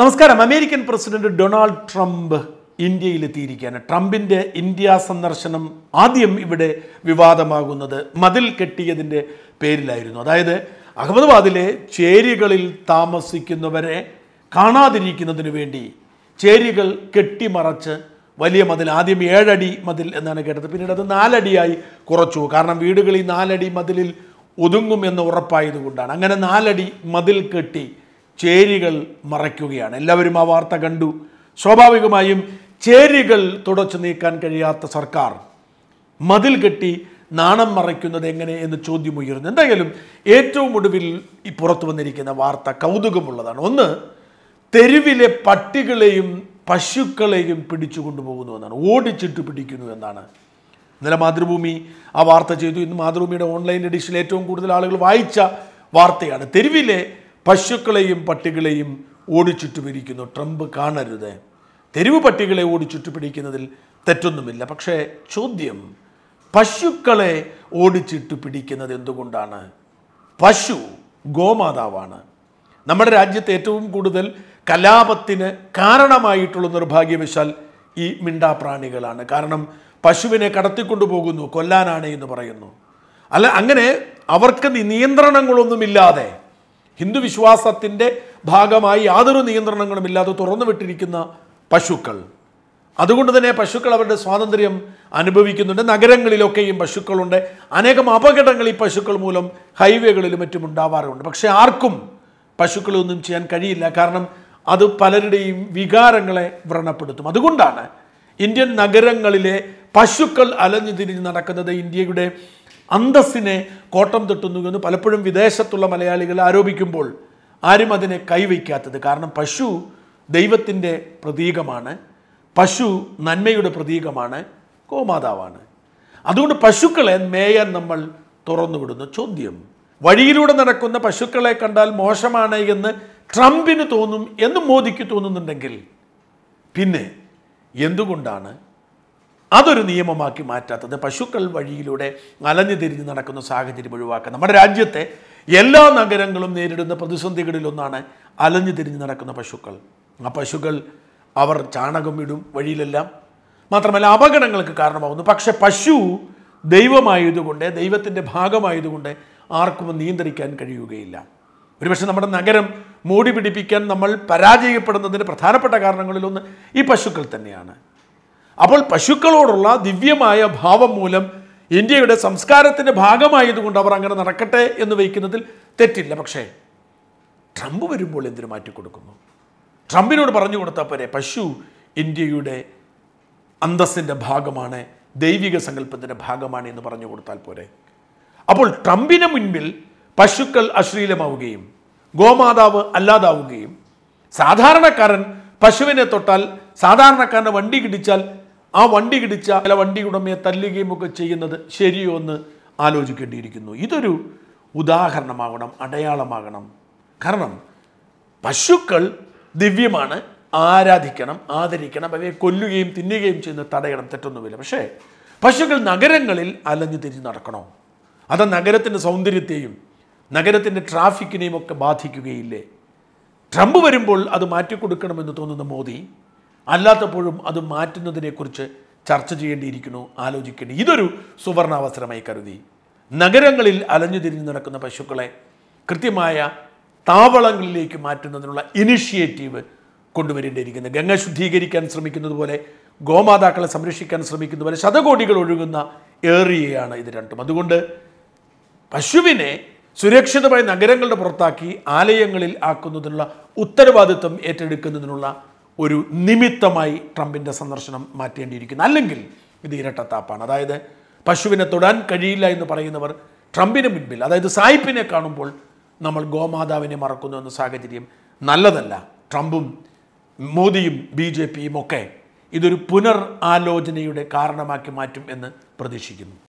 നമസ്കാരം American president Donald Trump ഇന്ത്യയിലെത്തിയിരിക്കുകയാണ് ട്രംപിൻ്റെ ഇന്ത്യ സന്ദർശനം ആദ്യം ഇവിടെ വിവാദമാകുന്നത് മതിൽ കെട്ടിയതിൻ്റെ പേരിലായിരുന്നു അതായത് അഹമ്മദാബാദിലെ ചേരികളിൽ താമസിക്കുന്നവരെ കാണാതിരിക്കുന്നതിനു വേണ്ടി ചേരികൾ കെട്ടിമറച്ച് വലിയ മതിൽ ആദ്യം ഏഴടി മതിൽ എന്നാണ് കേട്ടത് പിന്നീട് അത് നാലടിയായി കുറച്ചു കാരണം വീടുകളിൽ നാലടി മതിലിൽ ഒതുങ്ങുമെന്ന് ഉറപ്പായതുകൊണ്ടാണ് അങ്ങനെ നാലടി മതിൽ കെട്ടി ചേരികൾ മറയ്ക്കുകയാണ് എല്ലാവരും ആ വാർത്ത കണ്ടു സ്വാഭാവികമായും ചേരികൾ തുടച്ചു നീക്കാൻ കഴിയാത്ത സർക്കാർ മതിൽ കെട്ടി നാണം മറയ്ക്കുന്നത് എങ്ങനെ എന്ന് ചോദ്യം ഉയർന്നു എന്തായാലും ഏറ്റവും ഒടുവിൽ ഈ പുറത്തു വന്നിരിക്കുന്ന വാർത്ത കൗതുകമുള്ളതാണ് ഒന്ന് തെരുവിലെ പട്ടികളെയും പശുക്കളെയും പിടിച്ചു കൊണ്ടുപോകുന്നു എന്നാണ് ഓടിച്ചിട്ട് പിടിക്കുന്നു എന്നാണ് ഇന്നലെ മാതൃഭൂമി ആ വാർത്ത ചെയ്തു ഇന്ന് മാതൃഭൂമിയുടെ ഓൺലൈൻ എഡിഷനിൽ ഏറ്റവും കൂടുതൽ ആളുകൾ വായിച്ച വാർത്തയാണ് തെരുവിലെ പശുക്കളെയും പട്ടികളെയും ഓടിച്ചുറ്റുപിരിക്കുന്നു ട്രംപ് കാണരുത് തെരുവ് പട്ടികളെ ഓടിച്ചുറ്റു പിടിക്കുന്നതിൽ തെറ്റൊന്നുമില്ല പക്ഷേ ചോദ്യം പശുക്കളെ ഓടിച്ചിട്ട് പിടിക്കുന്നത് എന്തുകൊണ്ടാണ് പശു ഗോമാതാവാണ് നമ്മുടെ രാജ്യത്ത് ഏറ്റവും കൂടുതൽ കലാപത്തിന് കാരണമായിട്ടുള്ള നിർഭാഗ്യവശാൽ ഈ മിണ്ടാപ്രാണികളാണ് കാരണം പശുവിനെ കടത്തിക്കൊണ്ടുപോകുന്നു കൊല്ലാനാണ് എന്ന് പറയുന്നു അല്ല അങ്ങനെ അവർക്ക് നിയന്ത്രണങ്ങളൊന്നുമില്ലാതെ ഹിന്ദു വിശ്വാസത്തിൻ്റെ ഭാഗമായി യാതൊരു നിയന്ത്രണങ്ങളുമില്ലാതെ തുറന്നു വിട്ടിരിക്കുന്ന പശുക്കൾ അതുകൊണ്ട് തന്നെ പശുക്കൾ അവരുടെ സ്വാതന്ത്ര്യം അനുഭവിക്കുന്നുണ്ട് നഗരങ്ങളിലൊക്കെയും പശുക്കളുണ്ട് അനേകം അപകടങ്ങൾ ഈ പശുക്കൾ മൂലം ഹൈവേകളിലും മറ്റും ഉണ്ടാവാറുണ്ട് പക്ഷേ ആർക്കും പശുക്കളൊന്നും ചെയ്യാൻ കഴിയില്ല കാരണം അത് പലരുടെയും വികാരങ്ങളെ വ്രണപ്പെടുത്തും അതുകൊണ്ടാണ് ഇന്ത്യൻ നഗരങ്ങളിലെ പശുക്കൾ അലഞ്ഞു തിരിഞ്ഞ് നടക്കുന്നത് ഇന്ത്യയുടെ അന്തസ്സിനെ കോട്ടം തട്ടുന്നു എന്ന് പലപ്പോഴും വിദേശത്തുള്ള മലയാളികൾ ആരോപിക്കുമ്പോൾ ആരും അതിനെ കൈവയ്ക്കാത്തത് കാരണം പശു ദൈവത്തിൻ്റെ പ്രതീകമാണ് പശു നന്മയുടെ പ്രതീകമാണ് ഗോമാതാവാണ് അതുകൊണ്ട് പശുക്കളെ മേയാൻ നമ്മൾ തുറന്നുവിടുന്നു ചോദ്യം വഴിയിലൂടെ നടക്കുന്ന പശുക്കളെ കണ്ടാൽ മോശമാണ് എന്ന് ട്രംപിന് തോന്നും എന്ന് മോദിക്ക് തോന്നുന്നുണ്ടെങ്കിൽ പിന്നെ എന്തുകൊണ്ടാണ് അതൊരു നിയമമാക്കി മാറ്റാത്തത് പശുക്കൾ വഴിയിലൂടെ അലഞ്ഞു തിരിഞ്ഞ് നടക്കുന്ന സാഹചര്യം ഒഴിവാക്കുക നമ്മുടെ രാജ്യത്തെ എല്ലാ നഗരങ്ങളും നേരിടുന്ന പ്രതിസന്ധികളിലൊന്നാണ് അലഞ്ഞു തിരിഞ്ഞ് നടക്കുന്ന പശുക്കൾ ആ പശുക്കൾ അവർ ചാണകം ഇടും വഴിയിലെല്ലാം മാത്രമല്ല അപകടങ്ങൾക്ക് കാരണമാകുന്നു പക്ഷെ പശു ദൈവമായതുകൊണ്ട് ദൈവത്തിൻ്റെ ഭാഗമായതുകൊണ്ട് ആർക്കും നിയന്ത്രിക്കാൻ കഴിയുകയില്ല ഒരുപക്ഷെ നമ്മുടെ നഗരം മൂടി പിടിപ്പിക്കാൻ നമ്മൾ പരാജയപ്പെടുന്നതിന് പ്രധാനപ്പെട്ട കാരണങ്ങളിലൊന്ന് ഈ പശുക്കൾ തന്നെയാണ് അപ്പോൾ പശുക്കളോടുള്ള ദിവ്യമായ ഭാവം മൂലം ഇന്ത്യയുടെ സംസ്കാരത്തിൻ്റെ ഭാഗമായതുകൊണ്ട് അവർ അങ്ങനെ നടക്കട്ടെ എന്ന് വയ്ക്കുന്നതിൽ തെറ്റില്ല പക്ഷേ ട്രംപ് വരുമ്പോൾ എന്തിനു മാറ്റിക്കൊടുക്കുന്നു ട്രംപിനോട് പറഞ്ഞു കൊടുത്താൽ പോരെ പശു ഇന്ത്യയുടെ അന്തസ്സിൻ്റെ ഭാഗമാണ് ദൈവിക സങ്കല്പത്തിൻ്റെ ഭാഗമാണ് എന്ന് പറഞ്ഞു കൊടുത്താൽ പോരെ അപ്പോൾ ട്രംപിന് മുൻപിൽ പശുക്കൾ അശ്ലീലമാവുകയും ഗോമാതാവ് അല്ലാതാവുകയും സാധാരണക്കാരൻ പശുവിനെ തൊട്ടാൽ സാധാരണക്കാരൻ്റെ വണ്ടി കിടിച്ചാൽ ആ വണ്ടി കിടിച്ച ചില വണ്ടി ഉടമയെ തല്ലുകയും ഒക്കെ ചെയ്യുന്നത് ശരിയോ എന്ന് ആലോചിക്കേണ്ടിയിരിക്കുന്നു ഇതൊരു ഉദാഹരണമാകണം അടയാളമാകണം കാരണം പശുക്കൾ ദിവ്യമാണ് ആരാധിക്കണം ആദരിക്കണം അവയെ കൊല്ലുകയും തിന്നുകയും ചെയ്യുന്ന തടയണം തെറ്റൊന്നുമില്ല പക്ഷേ പശുക്കൾ നഗരങ്ങളിൽ അലഞ്ഞു തിരിഞ്ഞ് നടക്കണോ അത് നഗരത്തിൻ്റെ സൗന്ദര്യത്തെയും നഗരത്തിൻ്റെ ട്രാഫിക്കിനെയും ഒക്കെ ബാധിക്കുകയില്ലേ ട്രംപ് വരുമ്പോൾ അത് മാറ്റിക്കൊടുക്കണമെന്ന് തോന്നുന്ന മോദി അല്ലാത്തപ്പോഴും അത് മാറ്റുന്നതിനെക്കുറിച്ച് ചർച്ച ചെയ്യേണ്ടിയിരിക്കുന്നു ആലോചിക്കേണ്ടി ഇതൊരു സുവർണാവസരമായി കരുതി നഗരങ്ങളിൽ അലഞ്ഞു തിരിഞ്ഞു നടക്കുന്ന പശുക്കളെ കൃത്യമായ താവളങ്ങളിലേക്ക് മാറ്റുന്നതിനുള്ള ഇനിഷ്യേറ്റീവ് കൊണ്ടുവരേണ്ടിയിരിക്കുന്നത് ഗംഗ ശുദ്ധീകരിക്കാൻ ശ്രമിക്കുന്നത് പോലെ ഗോമാതാക്കളെ സംരക്ഷിക്കാൻ ശ്രമിക്കുന്നതുപോലെ പോലെ ശതകോടികൾ ഒഴുകുന്ന ഏറിയയാണ് ഇത് രണ്ടും അതുകൊണ്ട് പശുവിനെ സുരക്ഷിതമായി നഗരങ്ങളുടെ പുറത്താക്കി ആലയങ്ങളിൽ ആക്കുന്നതിനുള്ള ഉത്തരവാദിത്വം ഏറ്റെടുക്കുന്നതിനുള്ള ഒരു നിമിത്തമായി ട്രംപിൻ്റെ സന്ദർശനം മാറ്റേണ്ടിയിരിക്കുന്നു അല്ലെങ്കിൽ ഇത് ഇരട്ടത്താപ്പാണ് അതായത് പശുവിനെ തൊടാൻ കഴിയില്ല എന്ന് പറയുന്നവർ ട്രംപിന് മുൻപിൽ അതായത് സായിപ്പിനെ കാണുമ്പോൾ നമ്മൾ ഗോമാതാവിനെ മറക്കുന്നു എന്ന സാഹചര്യം നല്ലതല്ല ട്രംപും മോദിയും ബി ജെ പിയും ഒക്കെ ഇതൊരു പുനർ ആലോചനയുടെ കാരണമാക്കി മാറ്റും എന്ന് പ്രതീക്ഷിക്കുന്നു